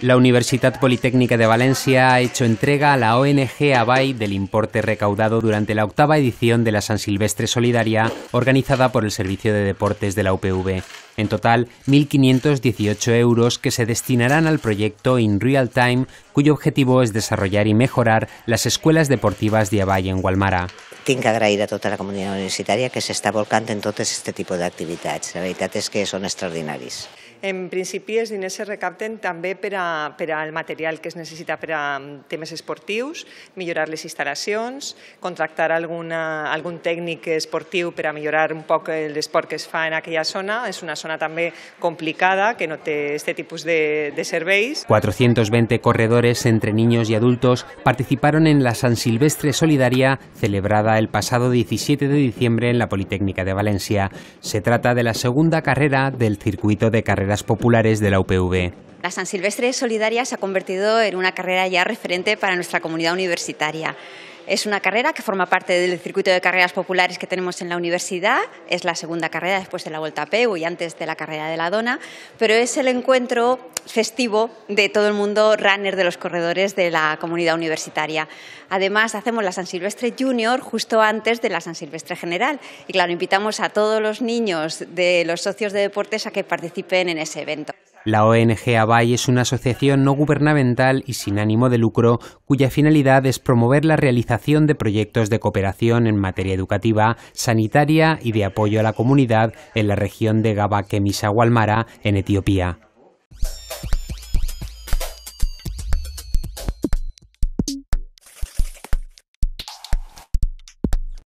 La Universidad Politécnica de Valencia ha hecho entrega a la ONG Abay del importe recaudado durante la octava edición de la San Silvestre Solidaria organizada por el Servicio de Deportes de la UPV. En total, 1.518 euros que se destinarán al proyecto In Real Time, cuyo objetivo es desarrollar y mejorar las escuelas deportivas de Abay en Gualmara. Tengo tota que agradecer a toda la comunidad universitaria que se está volcando en este tipo de actividades. La verdad que son extraordinarias. En principio, es es recapten también para el material que se necesita para mm, temas esportivos, mejorar las instalaciones, contratar contractar alguna, algún técnico mejorar un poco el un que es fa en aquella zona. Es una zona también complicada, que no este tipo de, de serveis. 420 corredores entre niños y adultos participaron en la San Silvestre Solidaria celebrada el pasado 17 de diciembre en la Politécnica de Valencia. Se trata de la segunda carrera del circuito de populares de la UPV. La San Silvestre Solidaria se ha convertido en una carrera ya referente para nuestra comunidad universitaria. Es una carrera que forma parte del circuito de carreras populares que tenemos en la universidad. Es la segunda carrera después de la Vuelta a Peu y antes de la carrera de la Dona, pero es el encuentro festivo de todo el mundo runner de los corredores de la comunidad universitaria. Además, hacemos la San Silvestre Junior justo antes de la San Silvestre General. Y claro, invitamos a todos los niños de los socios de deportes a que participen en ese evento. La ONG Abay es una asociación no gubernamental y sin ánimo de lucro cuya finalidad es promover la realización de proyectos de cooperación en materia educativa, sanitaria y de apoyo a la comunidad en la región de Walmara, en Etiopía.